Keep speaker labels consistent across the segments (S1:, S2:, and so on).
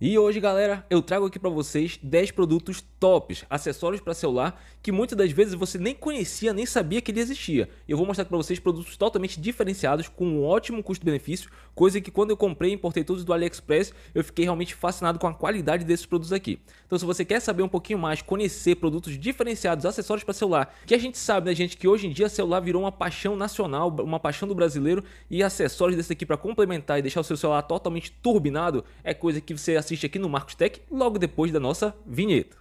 S1: E hoje, galera, eu trago aqui para vocês 10 produtos tops, acessórios para celular, que muitas das vezes você nem conhecia, nem sabia que ele existia. Eu vou mostrar para vocês produtos totalmente diferenciados, com um ótimo custo-benefício, coisa que quando eu comprei e importei todos do AliExpress, eu fiquei realmente fascinado com a qualidade desses produtos aqui. Então, se você quer saber um pouquinho mais, conhecer produtos diferenciados, acessórios para celular, que a gente sabe, né, gente, que hoje em dia celular virou uma paixão nacional, uma paixão do brasileiro, e acessórios desse aqui para complementar e deixar o seu celular totalmente turbinado, é coisa que você assiste aqui no Marcos Tech logo depois da nossa vinheta.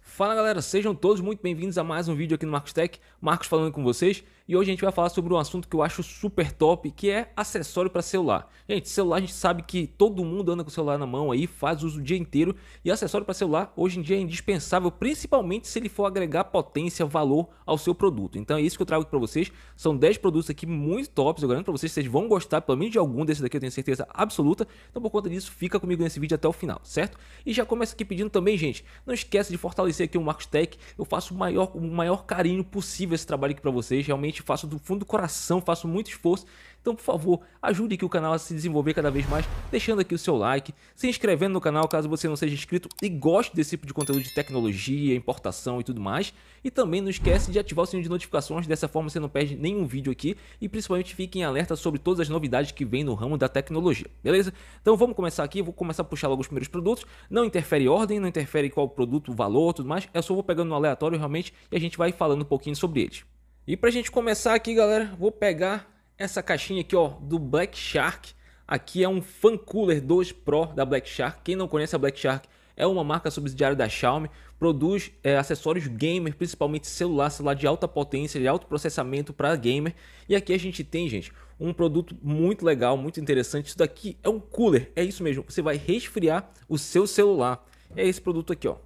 S1: Fala galera, sejam todos muito bem-vindos a mais um vídeo aqui no Marcos Tech. Marcos falando com vocês. E hoje a gente vai falar sobre um assunto que eu acho super top, que é acessório para celular. Gente, celular a gente sabe que todo mundo anda com o celular na mão aí, faz uso o dia inteiro, e acessório para celular hoje em dia é indispensável, principalmente se ele for agregar potência, valor ao seu produto. Então é isso que eu trago aqui para vocês. São 10 produtos aqui muito tops, eu garanto para vocês, vocês vão gostar pelo menos de algum desses daqui, eu tenho certeza absoluta. Então por conta disso, fica comigo nesse vídeo até o final, certo? E já começa aqui pedindo também, gente, não esquece de fortalecer aqui o Marcos Tech. Eu faço o maior, o maior carinho possível esse trabalho aqui para vocês, realmente faço do fundo do coração, faço muito esforço. Então, por favor, ajude aqui o canal a se desenvolver cada vez mais, deixando aqui o seu like, se inscrevendo no canal caso você não seja inscrito e goste desse tipo de conteúdo de tecnologia, importação e tudo mais. E também não esquece de ativar o sininho de notificações, dessa forma você não perde nenhum vídeo aqui e principalmente fique em alerta sobre todas as novidades que vem no ramo da tecnologia, beleza? Então vamos começar aqui, vou começar a puxar logo os primeiros produtos, não interfere ordem, não interfere qual produto, valor, tudo mais, é só vou pegando no aleatório realmente e a gente vai falando um pouquinho sobre eles. E para a gente começar aqui, galera, vou pegar essa caixinha aqui, ó, do Black Shark. Aqui é um Fan Cooler 2 Pro da Black Shark. Quem não conhece a Black Shark é uma marca subsidiária da Xiaomi, produz é, acessórios gamer, principalmente celular, celular de alta potência, de alto processamento para gamer. E aqui a gente tem, gente, um produto muito legal, muito interessante. Isso daqui é um cooler, é isso mesmo. Você vai resfriar o seu celular. É esse produto aqui, ó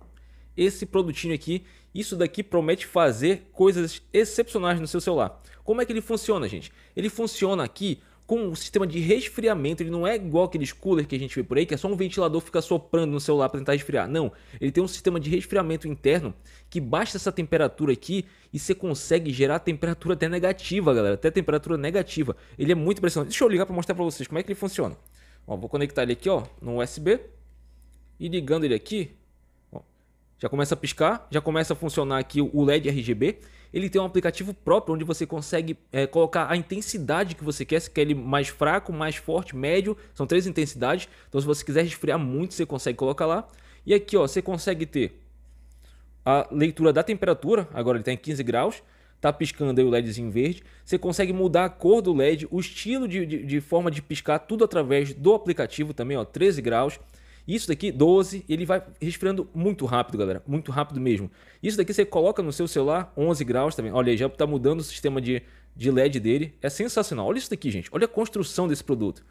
S1: esse produtinho aqui, isso daqui promete fazer coisas excepcionais no seu celular. Como é que ele funciona, gente? Ele funciona aqui com um sistema de resfriamento, ele não é igual aqueles coolers que a gente vê por aí, que é só um ventilador ficar soprando no celular para tentar resfriar. Não, ele tem um sistema de resfriamento interno que baixa essa temperatura aqui e você consegue gerar temperatura até negativa, galera, até temperatura negativa. Ele é muito impressionante. Deixa eu ligar para mostrar para vocês como é que ele funciona. Ó, vou conectar ele aqui, ó, no USB e ligando ele aqui, já começa a piscar, já começa a funcionar aqui o LED RGB. Ele tem um aplicativo próprio onde você consegue é, colocar a intensidade que você quer, se quer ele mais fraco, mais forte, médio. São três intensidades. Então, se você quiser esfriar muito, você consegue colocar lá. E aqui, ó, você consegue ter a leitura da temperatura. Agora ele está em 15 graus está piscando aí o LEDzinho verde. Você consegue mudar a cor do LED, o estilo de, de, de, forma de piscar, tudo através do aplicativo também, ó, 13 graus. Isso daqui, 12, ele vai resfriando muito rápido, galera. Muito rápido mesmo. Isso daqui você coloca no seu celular, 11 graus, também. Olha aí, já tá mudando o sistema de, de LED dele. É sensacional. Olha isso daqui, gente. Olha a construção desse produto.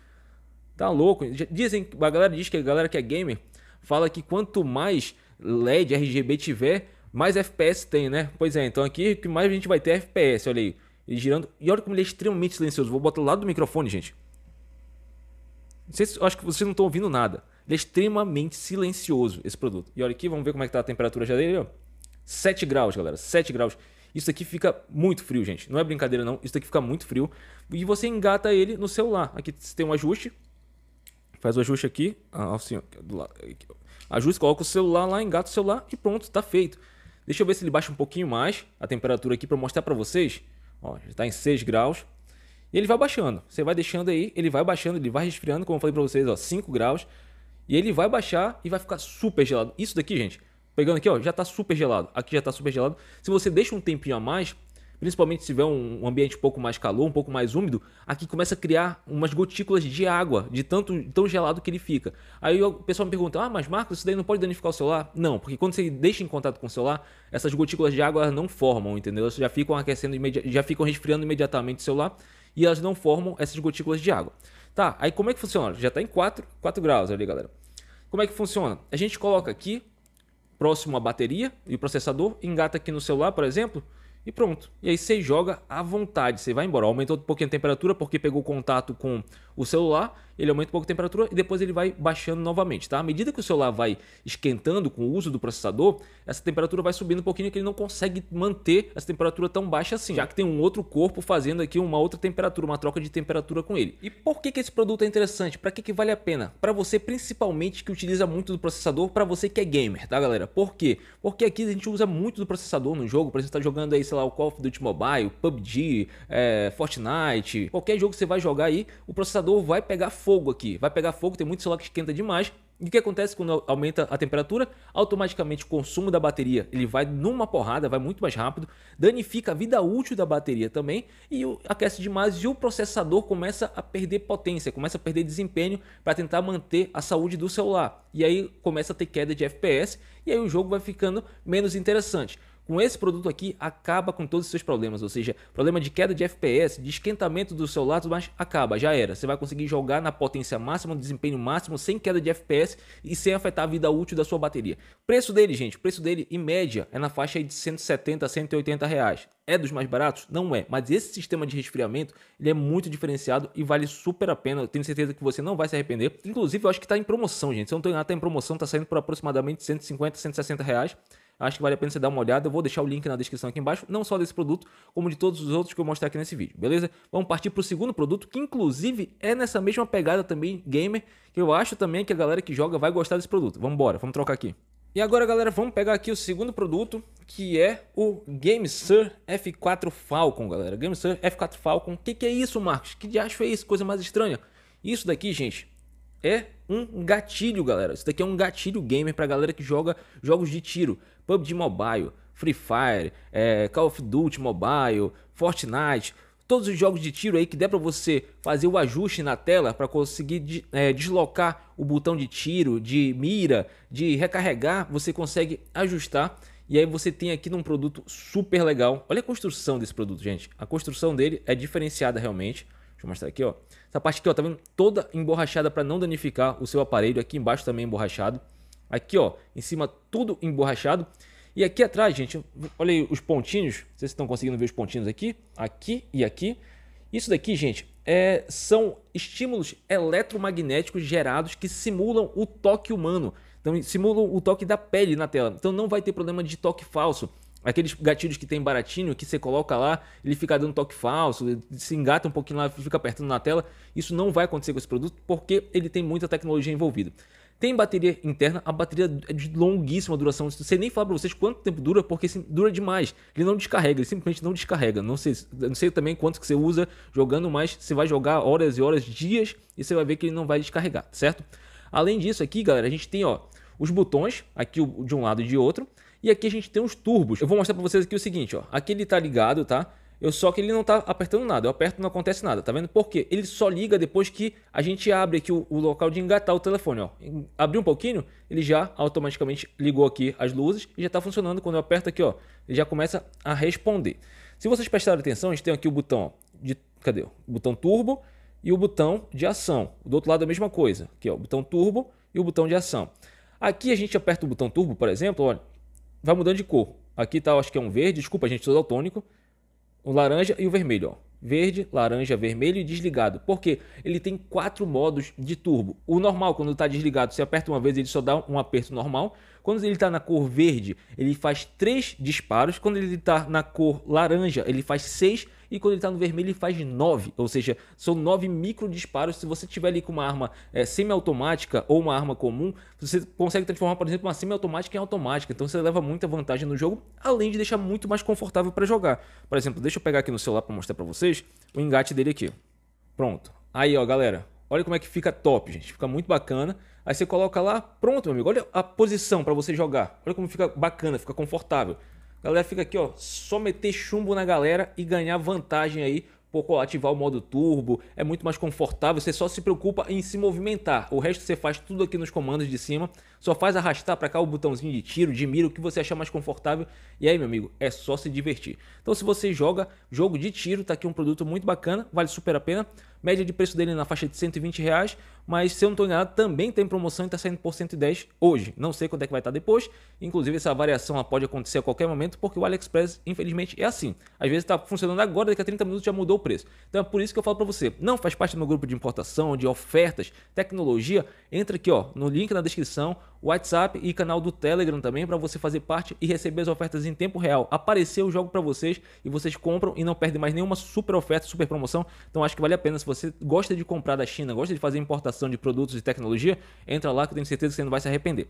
S1: Tá louco. Dizem, a galera diz que a galera que é gamer fala que quanto mais LED RGB tiver, mais FPS tem, né? Pois é, então aqui o que mais a gente vai ter é FPS, olha aí. Ele girando. E olha como ele é extremamente silencioso. Vou botar do lado do microfone, gente. Não sei se, acho que vocês não estão ouvindo nada. Ele é extremamente silencioso, esse produto. E olha aqui, vamos ver como é que tá a temperatura já dele, ó. 7 graus, galera, 7 graus. Isso aqui fica muito frio, gente. Não é brincadeira, não. Isso aqui fica muito frio. E você engata ele no celular. Aqui você tem um ajuste. Faz o ajuste aqui. Ah, assim, ó, do lado, Ajuste, coloca o celular lá, engata o celular e pronto, tá feito. Deixa eu ver se ele baixa um pouquinho mais a temperatura aqui para mostrar para vocês. Ó, já está em 6 graus. E ele vai baixando. Você vai deixando aí, ele vai baixando, ele vai resfriando, como eu falei para vocês, ó, 5 graus. E ele vai baixar e vai ficar super gelado. Isso daqui, gente, pegando aqui, ó, já está super gelado. Aqui já está super gelado. Se você deixa um tempinho a mais, principalmente se tiver um ambiente um pouco mais calor, um pouco mais úmido, aqui começa a criar umas gotículas de água, de tanto tão gelado que ele fica. Aí o pessoal me pergunta: "Ah, mas Marcos, isso daí não pode danificar o celular?" Não, porque quando você deixa em contato com o celular, essas gotículas de água não formam, entendeu? Elas já ficam aquecendo já ficam resfriando imediatamente o celular e elas não formam essas gotículas de água. Tá, aí como é que funciona? Já está em 4, 4 graus ali, galera. Como é que funciona? A gente coloca aqui, próximo à bateria e o processador, engata aqui no celular, por exemplo, e pronto. E aí você joga à vontade, você vai embora. Aumentou um pouquinho a temperatura porque pegou contato com o celular, ele aumenta um pouco a temperatura e depois ele vai baixando novamente, tá? À medida que o celular vai esquentando com o uso do processador, essa temperatura vai subindo um pouquinho que ele não consegue manter essa temperatura tão baixa assim, já que tem um outro corpo fazendo aqui uma outra temperatura, uma troca de temperatura com ele. E por que, que esse produto é interessante? Para que, que vale a pena? Para você principalmente que utiliza muito do processador, para você que é gamer, tá galera? Por quê? Porque aqui a gente usa muito do processador no jogo, para você estar tá jogando aí, sei lá, o Call of Duty Mobile, PUBG, é, eh, Fortnite, qualquer jogo que você vai jogar aí, o processador processador vai pegar fogo aqui. Vai pegar fogo, tem muito celular que esquenta demais. E o que acontece quando aumenta a temperatura? Automaticamente o consumo da bateria ele vai numa porrada, vai muito mais rápido, danifica a vida útil da bateria também e aquece demais e o processador começa a perder potência, começa a perder desempenho para tentar manter a saúde do celular. E aí começa a ter queda de FPS e aí o jogo vai ficando menos interessante com esse produto aqui, acaba com todos os seus problemas. Ou seja, problema de queda de FPS, de esquentamento do celular, tudo mas acaba, já era. Você vai conseguir jogar na potência máxima, no desempenho máximo, sem queda de FPS e sem afetar a vida útil da sua bateria. Preço dele, gente, preço dele em média é na faixa de 170 a 180 reais. É dos mais baratos? Não é, mas esse sistema de resfriamento ele é muito diferenciado e vale super a pena. Eu tenho certeza que você não vai se arrepender. Inclusive, eu acho que está em promoção, gente. Se eu não estou enganado, está em promoção, está saindo por aproximadamente 150, 160 reais. Acho que vale a pena você dar uma olhada. Eu vou deixar o link na descrição aqui embaixo, não só desse produto, como de todos os outros que eu mostrar aqui nesse vídeo, beleza? Vamos partir para o segundo produto, que inclusive é nessa mesma pegada também gamer, que eu acho também que a galera que joga vai gostar desse produto. Vamos embora, vamos trocar aqui. E agora, galera, vamos pegar aqui o segundo produto, que é o GameSir F4 Falcon, galera. GameSir F4 Falcon. O que, que, é isso, Marcos? Que diacho é isso? Coisa mais estranha. Isso daqui, gente, é um gatilho, galera. Isso daqui é um gatilho gamer pra galera que joga jogos de tiro. PUBG Mobile, Free Fire, é, Call of Duty Mobile, Fortnite, todos os jogos de tiro aí que der para você fazer o ajuste na tela para conseguir é, deslocar o botão de tiro, de mira, de recarregar, você consegue ajustar. E aí você tem aqui num produto super legal. Olha a construção desse produto, gente. A construção dele é diferenciada realmente. Deixa eu mostrar aqui, ó. Essa parte aqui, ó, tá vendo? Toda emborrachada para não danificar o seu aparelho. Aqui embaixo também emborrachado. Aqui, ó, em cima tudo emborrachado. E aqui atrás, gente, olha aí os pontinhos. Vocês estão conseguindo ver os pontinhos aqui, aqui e aqui. Isso daqui, gente, é, são estímulos eletromagnéticos gerados que simulam o toque humano. Então, simulam o toque da pele na tela. Então, não vai ter problema de toque falso. Aqueles gatilhos que tem baratinho, que você coloca lá, ele fica dando toque falso, se engata um pouquinho lá, fica apertando na tela. Isso não vai acontecer com esse produto porque ele tem muita tecnologia envolvida. Tem bateria interna, a bateria é de longuíssima duração. Não sei nem falar para vocês quanto tempo dura, porque assim, dura demais. Ele não descarrega, ele simplesmente não descarrega. Não sei, não sei também quanto que você usa jogando, mas você vai jogar horas e horas, dias, e você vai ver que ele não vai descarregar, certo? Além disso aqui, galera, a gente tem ó, os botões, aqui de um lado e de outro. E aqui a gente tem os turbos. Eu vou mostrar para vocês aqui o seguinte, ó. Aqui ele tá ligado, tá? Eu só que ele não está apertando nada. Eu aperto não acontece nada, tá vendo? Por quê? Ele só liga depois que a gente abre aqui o, o local de engatar o telefone, ó. Abriu um pouquinho, ele já automaticamente ligou aqui as luzes e já está funcionando. Quando eu aperto aqui, ó, ele já começa a responder. Se vocês prestarem atenção, a gente tem aqui o botão de cadê? O botão turbo e o botão de ação. Do outro lado a mesma coisa. Aqui, ó, o botão turbo e o botão de ação. Aqui a gente aperta o botão turbo, por exemplo, olha, vai mudando de cor. Aqui tá, acho que é um verde, desculpa, gente, sou daltônico o laranja e o vermelho, ó. Verde, laranja, vermelho e desligado. Porque ele tem quatro modos de turbo. O normal, quando está desligado, você aperta uma vez, ele só dá um aperto normal. Quando ele está na cor verde, ele faz três disparos. Quando ele está na cor laranja, ele faz seis disparos e quando ele está no vermelho, ele faz 9. Ou seja, são 9 micro disparos. Se você tiver ali com uma arma é, semiautomática ou uma arma comum, você consegue transformar, por exemplo, uma semiautomática em automática. Então você leva muita vantagem no jogo, além de deixar muito mais confortável para jogar. Por exemplo, deixa eu pegar aqui no celular para mostrar para vocês o engate dele aqui. Pronto. Aí, ó, galera. Olha como é que fica top, gente. Fica muito bacana. Aí você coloca lá, pronto, meu amigo. Olha a posição para você jogar. Olha como fica bacana, fica confortável. A galera fica aqui, ó, só meter chumbo na galera e ganhar vantagem aí por ativar o modo turbo, é muito mais confortável, você só se preocupa em se movimentar. O resto você faz tudo aqui nos comandos de cima, só faz arrastar para cá o botãozinho de tiro, de mira, o que você achar mais confortável. E aí, meu amigo, é só se divertir. Então, se você joga jogo de tiro, tá aqui um produto muito bacana, vale super a pena. Média de preço dele na faixa de 120 reais, mas se eu não estou enganado, também tem promoção e está saindo por 110 hoje. Não sei quanto é que vai estar tá depois. Inclusive, essa variação pode acontecer a qualquer momento, porque o AliExpress, infelizmente, é assim. Às vezes está funcionando agora, daqui a 30 minutos já mudou o preço. Então é por isso que eu falo para você, não faz parte do meu grupo de importação, de ofertas, tecnologia, entra aqui ó, no link na descrição WhatsApp e canal do Telegram também para você fazer parte e receber as ofertas em tempo real. Apareceu o jogo para vocês e vocês compram e não perdem mais nenhuma super oferta, super promoção. Então acho que vale a pena se você gosta de comprar da China, gosta de fazer importação de produtos de tecnologia, entra lá que eu tenho certeza que você não vai se arrepender.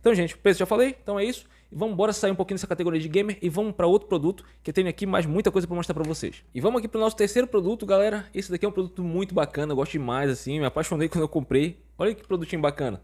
S1: Então, gente, preço já falei, então é isso. vamos embora sair um pouquinho dessa categoria de gamer e vamos para outro produto que eu tenho aqui mais muita coisa para mostrar para vocês. E vamos aqui para o nosso terceiro produto, galera. Esse daqui é um produto muito bacana, eu gosto demais assim, me apaixonei quando eu comprei. Olha que produtinho bacana.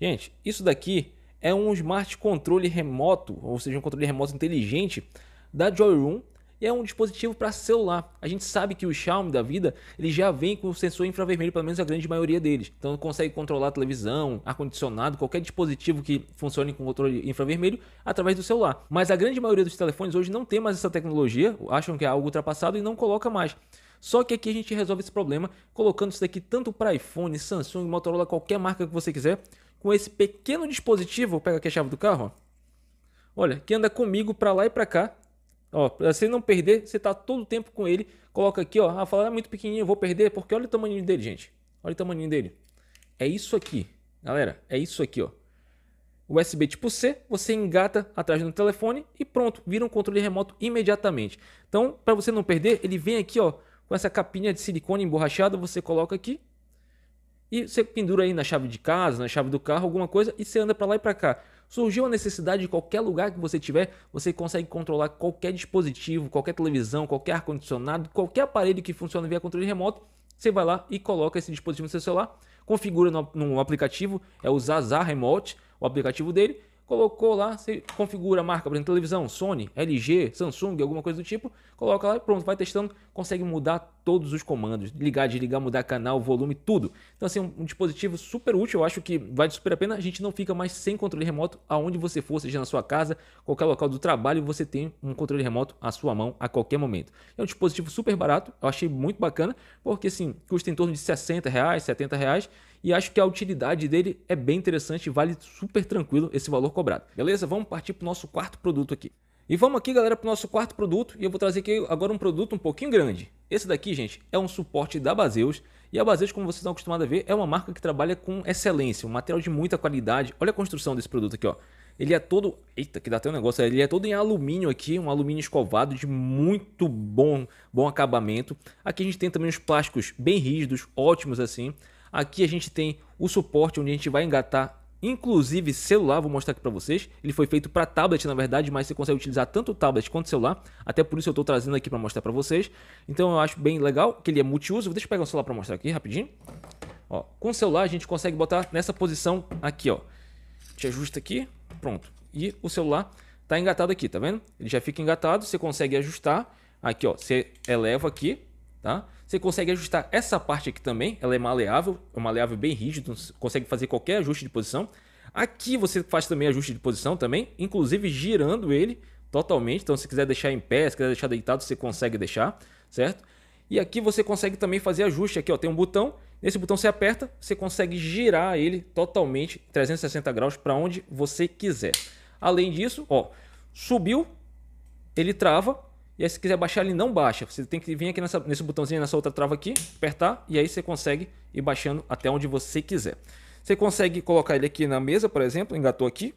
S1: Gente, isso daqui é um smart controle remoto, ou seja, um controle remoto inteligente da Joyroom e é um dispositivo para celular. A gente sabe que o Xiaomi da vida, ele já vem com o sensor infravermelho, pelo menos a grande maioria deles. Então consegue controlar televisão, ar-condicionado, qualquer dispositivo que funcione com controle infravermelho através do celular. Mas a grande maioria dos telefones hoje não tem mais essa tecnologia, acham que é algo ultrapassado e não coloca mais. Só que aqui a gente resolve esse problema colocando isso daqui tanto para iPhone, Samsung, Motorola, qualquer marca que você quiser, com esse pequeno dispositivo, pega aqui a chave do carro, ó, olha, que anda comigo para lá e para cá. Ó, pra você não perder, você tá todo o tempo com ele. Coloca aqui, ó, a ah, falar é muito pequenininho, eu vou perder, porque olha o tamanho dele, gente. Olha o tamanho dele. É isso aqui, galera, é isso aqui, ó. USB tipo C, você engata atrás do telefone e pronto, vira um controle remoto imediatamente. Então, para você não perder, ele vem aqui, ó, com essa capinha de silicone emborrachada, você coloca aqui e você pendura aí na chave de casa, na chave do carro, alguma coisa, e você anda para lá e para cá. Surgiu a necessidade de qualquer lugar que você tiver, você consegue controlar qualquer dispositivo, qualquer televisão, qualquer ar-condicionado, qualquer aparelho que funciona via controle remoto. Você vai lá e coloca esse dispositivo no seu celular, configura no, no aplicativo, é o Zaza Remote, o aplicativo dele, colocou lá, você configura a marca, por exemplo, televisão, Sony, LG, Samsung, alguma coisa do tipo, coloca lá e pronto, vai testando, consegue mudar todos os comandos, ligar, desligar, mudar canal, volume, tudo. Então assim, um, dispositivo super útil, eu acho que vale super a pena, a gente não fica mais sem controle remoto aonde você for, seja na sua casa, qualquer local do trabalho, você tem um controle remoto à sua mão a qualquer momento. É um dispositivo super barato, eu achei muito bacana, porque assim, custa em torno de 60 reais, 70 reais, e acho que a utilidade dele é bem interessante, vale super tranquilo esse valor cobrado. Beleza? Vamos partir para o nosso quarto produto aqui. E vamos aqui, galera, para o nosso quarto produto. E eu vou trazer aqui agora um produto um pouquinho grande. Esse daqui, gente, é um suporte da Baseus. E a Baseus, como vocês estão acostumados a ver, é uma marca que trabalha com excelência, um material de muita qualidade. Olha a construção desse produto aqui, ó. Ele é todo. Eita, que dá até um negócio. Ele é todo em alumínio aqui, um alumínio escovado de muito bom, bom acabamento. Aqui a gente tem também os plásticos bem rígidos, ótimos assim. Aqui a gente tem o suporte onde a gente vai engatar inclusive celular, vou mostrar aqui para vocês. Ele foi feito para tablet, na verdade, mas você consegue utilizar tanto tablet quanto celular. Até por isso eu estou trazendo aqui para mostrar para vocês. Então eu acho bem legal que ele é multiuso. Deixa eu pegar o celular para mostrar aqui rapidinho. Ó, com o celular a gente consegue botar nessa posição aqui, ó. gente ajusta aqui, pronto. E o celular está engatado aqui, tá vendo? Ele já fica engatado, você consegue ajustar. Aqui, ó, você eleva aqui, Tá? Você consegue ajustar essa parte aqui também, ela é maleável, é maleável bem rígido, consegue fazer qualquer ajuste de posição. Aqui você faz também ajuste de posição também, inclusive girando ele totalmente. Então se quiser deixar em pé, se quiser deixar deitado, você consegue deixar, certo? E aqui você consegue também fazer ajuste aqui, ó, tem um botão, nesse botão você aperta, você consegue girar ele totalmente 360 graus para onde você quiser. Além disso, ó, subiu, ele trava, e aí, se quiser baixar, ele não baixa. Você tem que vir aqui nessa, nesse botãozinho, nessa outra trava aqui, apertar, e aí você consegue ir baixando até onde você quiser. Você consegue colocar ele aqui na mesa, por exemplo, engatou aqui,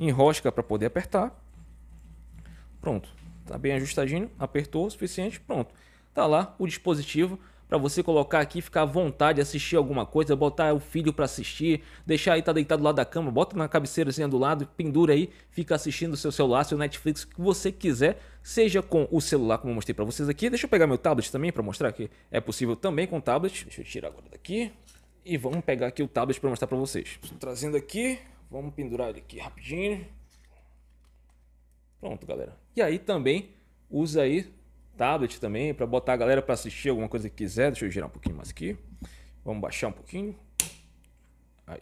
S1: enrosca para poder apertar. Pronto, tá bem ajustadinho, apertou o suficiente, pronto. Tá lá o dispositivo para você colocar aqui, ficar à vontade, assistir alguma coisa, botar o filho para assistir, deixar aí tá deitado lá da cama, bota na cabeceirazinha do lado, pendura aí, fica assistindo o seu celular, seu Netflix, o que você quiser, seja com o celular como eu mostrei para vocês aqui. Deixa eu pegar meu tablet também para mostrar que é possível também com tablet. Deixa eu tirar agora daqui e vamos pegar aqui o tablet para mostrar para vocês. Estou trazendo aqui, vamos pendurar ele aqui rapidinho. Pronto, galera. E aí também usa aí tablet também, para botar a galera para assistir alguma coisa que quiser. Deixa eu girar um pouquinho mais aqui. Vamos baixar um pouquinho. Aí.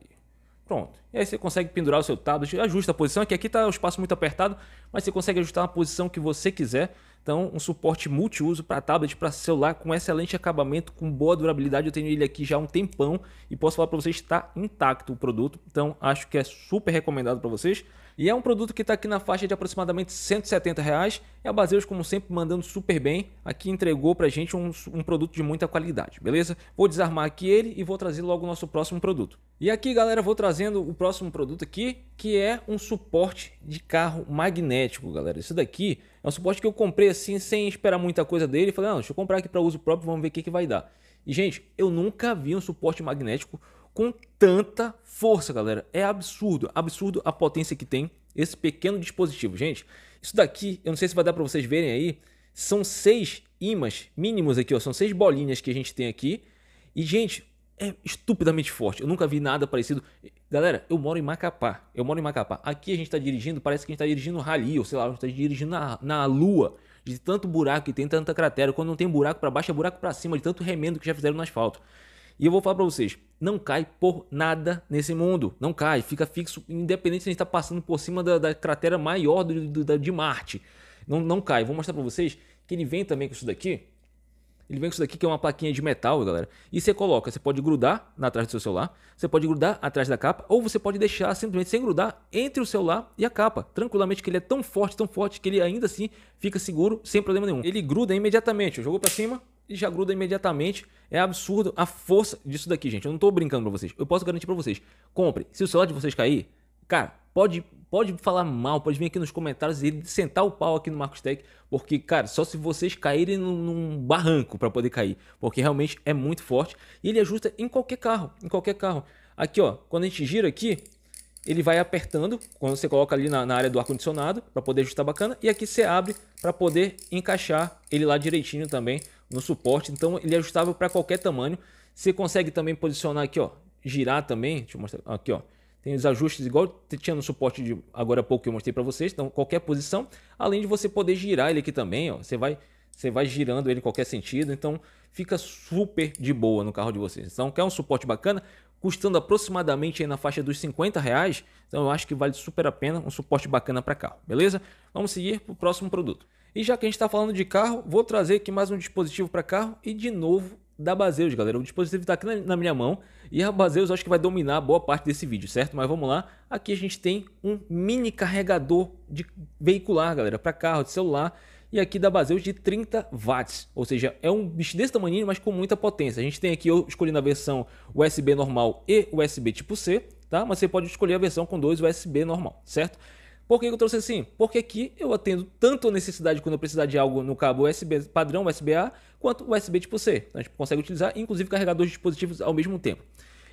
S1: Pronto. E aí você consegue pendurar o seu tablet, ajusta a posição, que aqui está o espaço muito apertado, mas você consegue ajustar a posição que você quiser. Então, um suporte multiuso para tablet, para celular, com excelente acabamento, com boa durabilidade. Eu tenho ele aqui já há um tempão e posso falar para vocês que está intacto o produto. Então, acho que é super recomendado para vocês. E é um produto que está aqui na faixa de aproximadamente 170 reais. E a Baseus, como sempre, mandando super bem. Aqui entregou para gente um, um produto de muita qualidade, beleza? Vou desarmar aqui ele e vou trazer logo o nosso próximo produto. E aqui, galera, vou trazendo o próximo produto aqui, que é um suporte de carro magnético, galera. Isso daqui é um suporte que eu comprei assim, sem esperar muita coisa dele. Falei, não, ah, deixa eu comprar aqui para uso próprio, vamos ver o que, que vai dar. E, gente, eu nunca vi um suporte magnético com tanta força, galera. É absurdo, absurdo a potência que tem esse pequeno dispositivo. Gente, isso daqui, eu não sei se vai dar para vocês verem aí, são seis ímãs mínimos aqui, ó, são seis bolinhas que a gente tem aqui. E, gente, é estupidamente forte. Eu nunca vi nada parecido. Galera, eu moro em Macapá. Eu moro em Macapá. Aqui a gente está dirigindo, parece que a gente está dirigindo rally, ou sei lá, a gente está dirigindo na, na lua de tanto buraco que tem, tanta cratera. Quando não tem buraco para baixo, é buraco para cima, de tanto remendo que já fizeram no asfalto. E eu vou falar para vocês, não cai por nada nesse mundo. Não cai, fica fixo, independente se a gente está passando por cima da, da cratera maior do, do, da, de Marte. Não, não cai. Vou mostrar para vocês que ele vem também com isso daqui. Ele vem com isso daqui, que é uma plaquinha de metal, galera. E você coloca, você pode grudar na atrás do seu celular, você pode grudar atrás da capa, ou você pode deixar simplesmente sem grudar entre o celular e a capa. Tranquilamente, que ele é tão forte, tão forte, que ele ainda assim fica seguro, sem problema nenhum. Ele gruda imediatamente. Jogou para cima, e já gruda imediatamente. É absurdo a força disso daqui, gente. Eu não tô brincando pra vocês. Eu posso garantir pra vocês. Compre. Se o celular de vocês cair, cara, pode, pode falar mal, pode vir aqui nos comentários e sentar o pau aqui no Marcos Tech, porque, cara, só se vocês caírem num, num barranco para poder cair, porque realmente é muito forte e ele ajusta em qualquer carro, em qualquer carro. Aqui, ó, quando a gente gira aqui, ele vai apertando, quando você coloca ali na, na área do ar-condicionado, para poder ajustar bacana, e aqui você abre para poder encaixar ele lá direitinho também, no suporte, então ele é ajustável para qualquer tamanho. Você consegue também posicionar aqui, ó, girar também, deixa eu mostrar aqui, ó. Tem os ajustes igual tinha no suporte de agora há pouco que eu mostrei para vocês, então qualquer posição, além de você poder girar ele aqui também, ó, você vai você vai girando ele em qualquer sentido, então fica super de boa no carro de vocês. Então quer um suporte bacana, custando aproximadamente aí na faixa dos 50 reais, então eu acho que vale super a pena, um suporte bacana para carro, beleza? Vamos seguir para o próximo produto. E já que a gente está falando de carro, vou trazer aqui mais um dispositivo para carro e de novo da Baseus, galera. O dispositivo está aqui na, minha mão e a Baseus acho que vai dominar boa parte desse vídeo, certo? Mas vamos lá. Aqui a gente tem um mini carregador de veicular, galera, para carro, de celular. E aqui da Baseus de 30 watts, ou seja, é um bicho desse tamanho, mas com muita potência. A gente tem aqui, eu escolhi na versão USB normal e USB tipo C, tá? Mas você pode escolher a versão com dois USB normal, certo? Por que eu trouxe assim? Porque aqui eu atendo tanto a necessidade quando eu precisar de algo no cabo USB padrão, USB-A, quanto USB tipo C. Então a gente consegue utilizar, inclusive, carregadores de dispositivos ao mesmo tempo.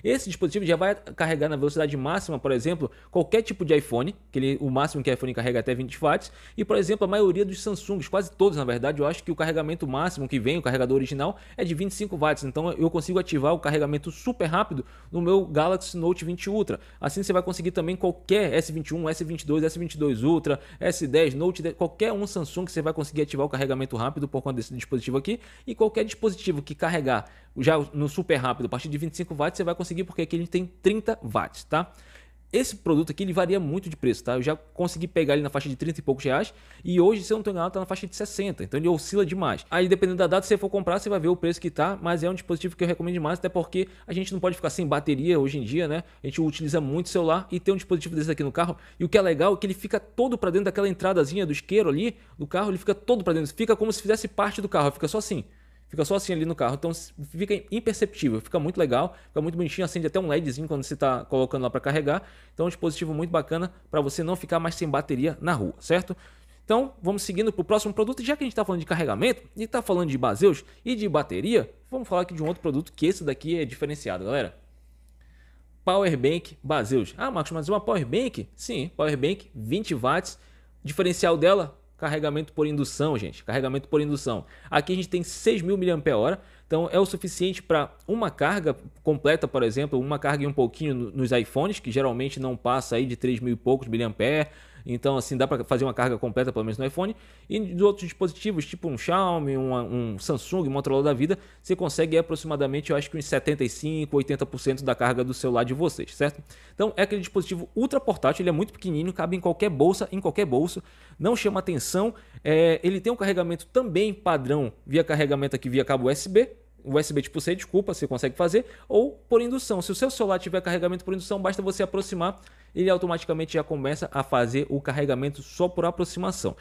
S1: Esse dispositivo já vai carregar na velocidade máxima, por exemplo, qualquer tipo de iPhone, que ele, o máximo que o iPhone carrega é até 20 watts, e por exemplo, a maioria dos Samsungs, quase todos na verdade, eu acho que o carregamento máximo que vem, o carregador original, é de 25 watts, então eu consigo ativar o carregamento super rápido no meu Galaxy Note 20 Ultra. Assim você vai conseguir também qualquer S21, S22, S22 Ultra, S10, Note 10, qualquer um Samsung que você vai conseguir ativar o carregamento rápido por conta desse dispositivo aqui, e qualquer dispositivo que carregar já no super rápido, a partir de 25 watts você vai conseguir, porque aqui gente tem 30 watts, tá? Esse produto aqui ele varia muito de preço, tá? Eu já consegui pegar ele na faixa de 30 e poucos reais e hoje, se eu não tô enganado, tá na faixa de 60, então ele oscila demais. Aí, dependendo da data que você for comprar, você vai ver o preço que tá, mas é um dispositivo que eu recomendo demais, até porque a gente não pode ficar sem bateria hoje em dia, né? A gente utiliza muito o celular e tem um dispositivo desse aqui no carro. E o que é legal é que ele fica todo para dentro daquela entradazinha do isqueiro ali do carro, ele fica todo para dentro, fica como se fizesse parte do carro, fica só assim. Fica só assim ali no carro. Então fica imperceptível, fica muito legal, fica muito bonitinho, acende até um LEDzinho quando você está colocando lá para carregar. Então é um dispositivo muito bacana para você não ficar mais sem bateria na rua, certo? Então, vamos seguindo para o próximo produto. Já que a gente está falando de carregamento e está falando de baseus e de bateria, vamos falar aqui de um outro produto que esse daqui é diferenciado, galera. Powerbank Baseus. Ah, Marcos, mas uma Powerbank? Sim, Powerbank 20 watts. Diferencial dela, carregamento por indução, gente. Carregamento por indução. Aqui a gente tem 6.000 mAh, então é o suficiente para uma carga completa, por exemplo, uma carga e um pouquinho nos iPhones, que geralmente não passa aí de 3.000 e poucos mAh. Então, assim, dá para fazer uma carga completa, pelo menos no iPhone. E nos outros dispositivos, tipo um Xiaomi, um, um Samsung, um Motorola da vida, você consegue aproximadamente, eu acho que uns 75%, 80% da carga do celular de vocês, certo? Então, é aquele dispositivo ultra portátil, ele é muito pequenininho, cabe em qualquer bolsa, em qualquer bolso, não chama atenção. É, ele tem um carregamento também padrão via carregamento aqui via cabo USB, USB tipo C, desculpa, você consegue fazer, ou por indução. Se o seu celular tiver carregamento por indução, basta você aproximar, ele automaticamente já começa a fazer o carregamento só por aproximação.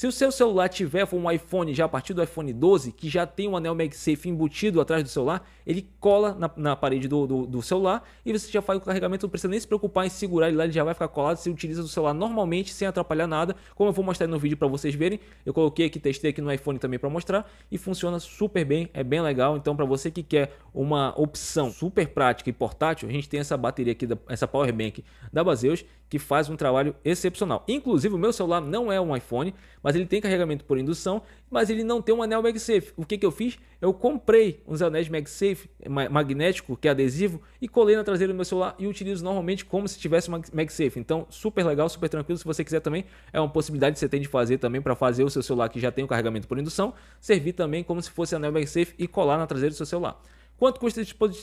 S1: Se o seu celular tiver for um iPhone já a partir do iPhone 12, que já tem um anel MagSafe embutido atrás do celular, ele cola na, na parede do, do, do, celular e você já faz o carregamento, não precisa nem se preocupar em segurar ele lá, ele já vai ficar colado, você utiliza o celular normalmente, sem atrapalhar nada, como eu vou mostrar no vídeo para vocês verem, eu coloquei aqui, testei aqui no iPhone também para mostrar e funciona super bem, é bem legal, então para você que quer uma opção super prática e portátil, a gente tem essa bateria aqui, essa power bank da Baseus, que faz um trabalho excepcional. Inclusive o meu celular não é um iPhone, mas mas ele tem carregamento por indução, mas ele não tem um anel MagSafe. O que, que eu fiz? Eu comprei uns anéis MagSafe magnético, que é adesivo, e colei na traseira do meu celular e utilizo normalmente como se tivesse um MagSafe. Então, super legal, super tranquilo. Se você quiser também, é uma possibilidade que você tem de fazer também para fazer o seu celular que já tem o carregamento por indução, servir também como se fosse anel MagSafe e colar na traseira do seu celular. Quanto custa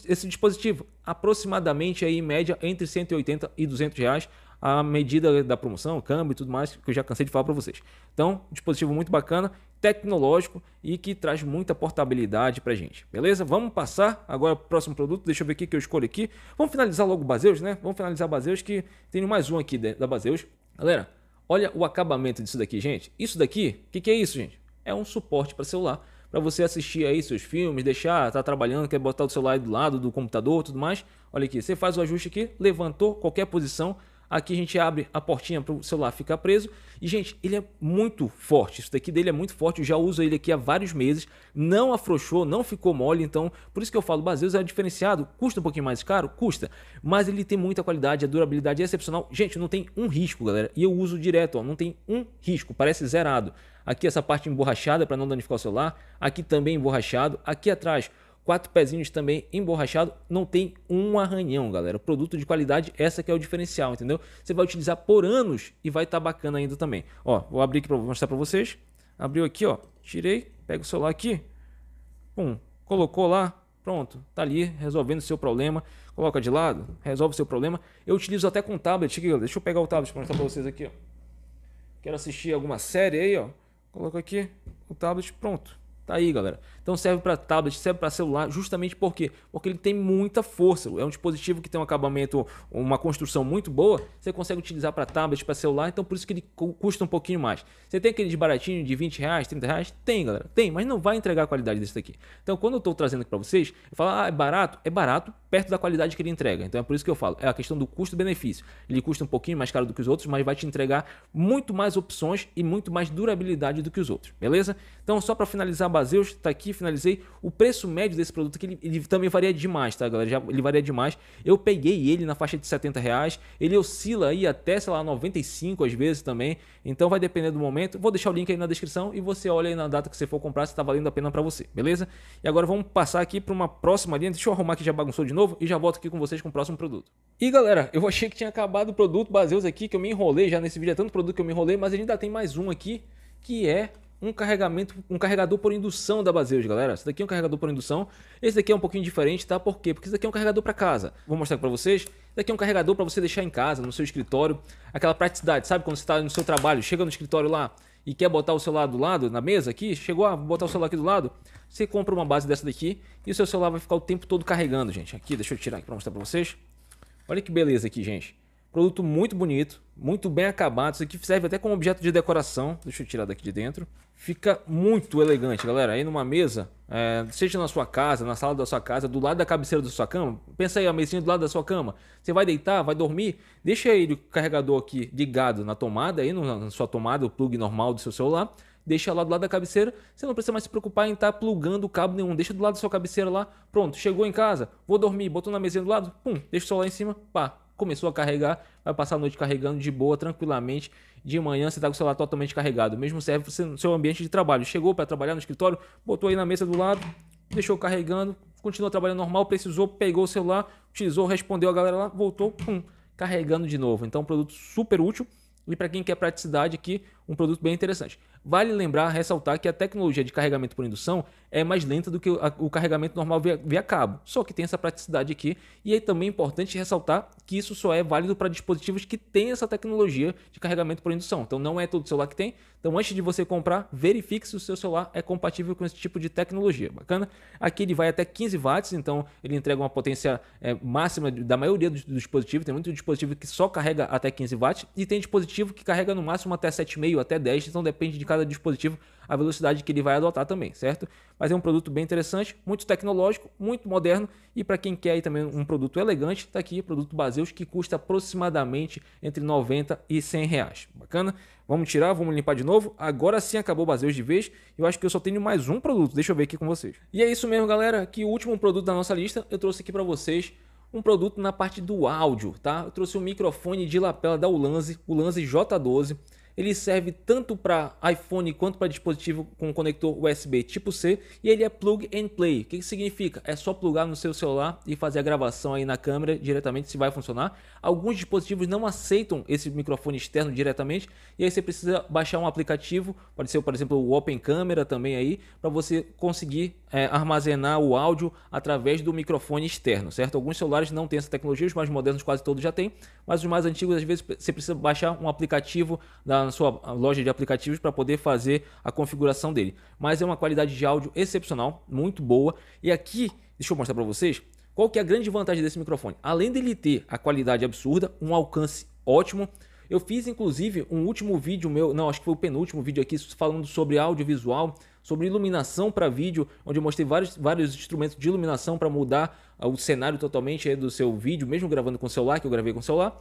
S1: esse dispositivo? Aproximadamente aí, em média entre 180 e 200 reais a medida da promoção, câmbio e tudo mais, que eu já cansei de falar para vocês. Então, dispositivo muito bacana, tecnológico e que traz muita portabilidade para gente. Beleza? Vamos passar agora para o próximo produto. Deixa eu ver o que eu escolho aqui. Vamos finalizar logo o Baseus, né? Vamos finalizar Baseus que tem mais um aqui da Baseus. Galera, olha o acabamento disso daqui, gente. Isso daqui, o que, que é isso, gente? É um suporte para celular para você assistir aí seus filmes, deixar, tá trabalhando, quer botar o celular do lado do computador, tudo mais. Olha aqui, você faz o ajuste aqui, levantou qualquer posição, Aqui a gente abre a portinha para o celular ficar preso. E, gente, ele é muito forte. Isso daqui dele é muito forte. Eu já uso ele aqui há vários meses. Não afrouxou, não ficou mole. Então, por isso que eu falo, Baseus é diferenciado. Custa um pouquinho mais caro? Custa. Mas ele tem muita qualidade, a durabilidade é excepcional. Gente, não tem um risco, galera. E eu uso direto, ó. Não tem um risco. Parece zerado. Aqui essa parte emborrachada para não danificar o celular. Aqui também emborrachado. Aqui atrás quatro pezinhos também emborrachado, não tem um arranhão, galera. Produto de qualidade, essa que é o diferencial, entendeu? Você vai utilizar por anos e vai estar tá bacana ainda também. Ó, vou abrir aqui para mostrar para vocês. Abriu aqui, ó, tirei, pega o celular aqui, pum, colocou lá, pronto, tá ali resolvendo o seu problema. Coloca de lado, resolve o seu problema. Eu utilizo até com tablet, aqui, deixa eu pegar o tablet para mostrar para vocês aqui, ó. Quero assistir alguma série aí, ó. Coloca aqui o tablet, pronto. Tá aí, galera. Então serve para tablet, serve para celular, justamente porque Porque ele tem muita força. É um dispositivo que tem um acabamento, uma construção muito boa. Você consegue utilizar para tablet, para celular, então por isso que ele custa um pouquinho mais. Você tem aquele de baratinho de 20 reais, 30 reais? Tem, galera. Tem, mas não vai entregar a qualidade desse daqui. Então quando eu estou trazendo aqui para vocês, eu falo, ah, é barato? É barato perto da qualidade que ele entrega. Então é por isso que eu falo, é a questão do custo-benefício. Ele custa um pouquinho mais caro do que os outros, mas vai te entregar muito mais opções e muito mais durabilidade do que os outros, beleza? Então só para finalizar Baseus, tá aqui, finalizei. O preço médio desse produto aqui, ele, ele também varia demais, tá, galera? Já, ele varia demais. Eu peguei ele na faixa de 70 reais. Ele oscila aí até, sei lá, 95 às vezes também. Então vai depender do momento. Vou deixar o link aí na descrição e você olha aí na data que você for comprar se tá valendo a pena para você, beleza? E agora vamos passar aqui para uma próxima linha. Deixa eu arrumar que já bagunçou de novo e já volto aqui com vocês com o próximo produto. E galera, eu achei que tinha acabado o produto Baseus aqui, que eu me enrolei já nesse vídeo. É tanto produto que eu me enrolei, mas ainda tem mais um aqui que é um carregamento, um carregador por indução da Baseus, galera. Esse daqui é um carregador por indução. Esse daqui é um pouquinho diferente, tá? Por quê? Porque esse daqui é um carregador para casa. Vou mostrar para vocês. Esse daqui é um carregador para você deixar em casa, no seu escritório. Aquela praticidade, sabe? Quando você está no seu trabalho, chega no escritório lá e quer botar o celular do lado, na mesa aqui, chegou a botar o celular aqui do lado, você compra uma base dessa daqui e o seu celular vai ficar o tempo todo carregando, gente. Aqui, deixa eu tirar aqui para mostrar para vocês. Olha que beleza aqui, gente. Produto muito bonito, muito bem acabado. Isso aqui serve até como objeto de decoração. Deixa eu tirar daqui de dentro. Fica muito elegante, galera. Aí numa mesa, é, seja na sua casa, na sala da sua casa, do lado da cabeceira da sua cama. Pensa aí, a mesinha do lado da sua cama. Você vai deitar, vai dormir, deixa aí o carregador aqui ligado na tomada, aí na sua tomada, o plug normal do seu celular deixa lá do lado da cabeceira. Você não precisa mais se preocupar em estar tá plugando o cabo nenhum. Deixa do lado da sua cabeceira lá. Pronto, chegou em casa, vou dormir, botou na mesinha do lado, pum, deixa o celular em cima, pá, começou a carregar, vai passar a noite carregando de boa, tranquilamente. De manhã você está com o celular totalmente carregado. O mesmo serve é para o seu ambiente de trabalho. Chegou para trabalhar no escritório, botou aí na mesa do lado, deixou carregando, continuou trabalhando normal, precisou, pegou o celular, utilizou, respondeu a galera lá, voltou, pum, carregando de novo. Então, um produto super útil. E para quem quer praticidade aqui, um produto bem interessante. Vale lembrar, ressaltar que a tecnologia de carregamento por indução é mais lenta do que o carregamento normal via, via cabo, só que tem essa praticidade aqui. E é também importante ressaltar que isso só é válido para dispositivos que têm essa tecnologia de carregamento por indução. Então não é todo celular que tem. Então antes de você comprar, verifique se o seu celular é compatível com esse tipo de tecnologia. Bacana? Aqui ele vai até 15 watts, então ele entrega uma potência é, máxima da maioria dos, dos dispositivos. Tem muito dispositivo que só carrega até 15 watts e tem dispositivo que carrega no máximo até 7,5 até 10, então depende de cada dispositivo a velocidade que ele vai adotar também, certo? Mas é um produto bem interessante, muito tecnológico, muito moderno e para quem quer também um produto elegante, está aqui produto Baseus que custa aproximadamente entre 90 e 100 reais. Bacana? Vamos tirar, vamos limpar de novo. Agora sim acabou o Baseus de vez. Eu acho que eu só tenho mais um produto. Deixa eu ver aqui com vocês. E é isso mesmo, galera. Que o último produto da nossa lista eu trouxe aqui para vocês um produto na parte do áudio, tá? Eu trouxe um microfone de lapela da Ulanzi, Ulanzi J12 ele serve tanto para iPhone quanto para dispositivo com conector USB tipo C e ele é plug and play. O que, que significa? É só plugar no seu celular e fazer a gravação aí na câmera diretamente se vai funcionar. Alguns dispositivos não aceitam esse microfone externo diretamente e aí você precisa baixar um aplicativo, pode ser por exemplo o Open Camera também aí, para você conseguir é, armazenar o áudio através do microfone externo, certo? Alguns celulares não têm essa tecnologia, os mais modernos quase todos já têm, mas os mais antigos às vezes você precisa baixar um aplicativo da sua loja de aplicativos para poder fazer a configuração dele. Mas é uma qualidade de áudio excepcional, muito boa. E aqui, deixa eu mostrar para vocês qual que é a grande vantagem desse microfone. Além dele ter a qualidade absurda, um alcance ótimo, eu fiz inclusive um último vídeo meu, não, acho que foi o penúltimo vídeo aqui falando sobre audiovisual sobre iluminação para vídeo, onde eu mostrei vários, vários instrumentos de iluminação para mudar ah, o cenário totalmente do seu vídeo, mesmo gravando com celular, que eu gravei com celular.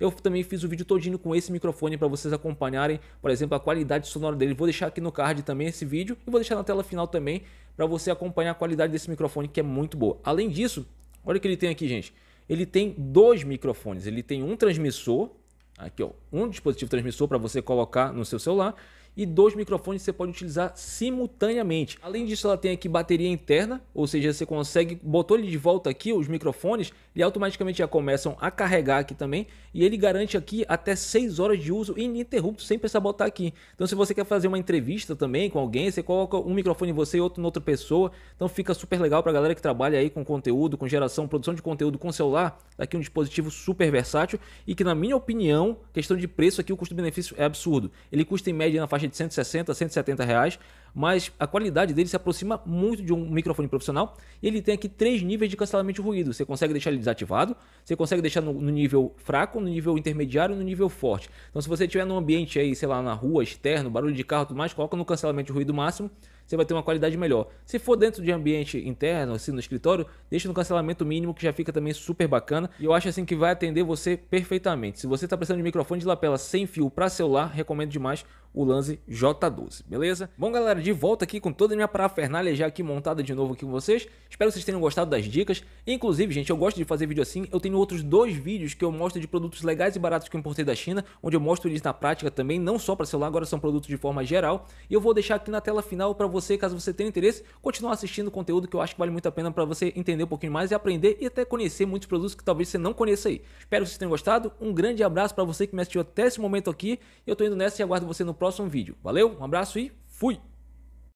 S1: Eu também fiz o vídeo todinho com esse microfone para vocês acompanharem, por exemplo, a qualidade sonora dele. Vou deixar aqui no card também esse vídeo e vou deixar na tela final também para você acompanhar a qualidade desse microfone que é muito boa. Além disso, olha o que ele tem aqui, gente. Ele tem dois microfones. Ele tem um transmissor, aqui ó, um dispositivo transmissor para você colocar no seu celular e dois microfones você pode utilizar simultaneamente. Além disso, ela tem aqui bateria interna, ou seja, você consegue, botou ele de volta aqui, os microfones, e automaticamente já começam a carregar aqui também, e ele garante aqui até 6 horas de uso ininterrupto, sem precisar botar aqui. Então se você quer fazer uma entrevista também com alguém, você coloca um microfone em você e outro em outra pessoa, então fica super legal para galera que trabalha aí com conteúdo, com geração, produção de conteúdo com celular, tá aqui um dispositivo super versátil, e que na minha opinião, questão de preço aqui, o custo-benefício é absurdo. Ele custa em média na faixa de 160 a 170 reais, mas a qualidade dele se aproxima muito de um microfone profissional e ele tem aqui três níveis de cancelamento de ruído. Você consegue deixar ele desativado, você consegue deixar no, no nível fraco, no nível intermediário e no nível forte. Então se você estiver num ambiente aí, sei lá, na rua, externo, barulho de carro tudo mais, coloca no cancelamento de ruído máximo você vai ter uma qualidade melhor. Se for dentro de ambiente interno, assim, no escritório, deixa no cancelamento mínimo, que já fica também super bacana. E eu acho assim que vai atender você perfeitamente. Se você está precisando de microfone de lapela sem fio para celular, recomendo demais o Lance J12, beleza? Bom, galera, de volta aqui com toda a minha parafernália já aqui montada de novo aqui com vocês. Espero que vocês tenham gostado das dicas. Inclusive, gente, eu gosto de fazer vídeo assim. Eu tenho outros dois vídeos que eu mostro de produtos legais e baratos que eu importei da China, onde eu mostro eles na prática também, não só para celular, agora são produtos de forma geral. E eu vou deixar aqui na tela final para você você, caso você tenha interesse, continuar assistindo o conteúdo que eu acho que vale muito a pena para você entender um pouquinho mais e aprender e até conhecer muitos produtos que talvez você não conheça aí. Espero que vocês tenham gostado. Um grande abraço para você que me assistiu até esse momento aqui. Eu estou indo nessa e aguardo você no próximo vídeo. Valeu, um abraço e fui!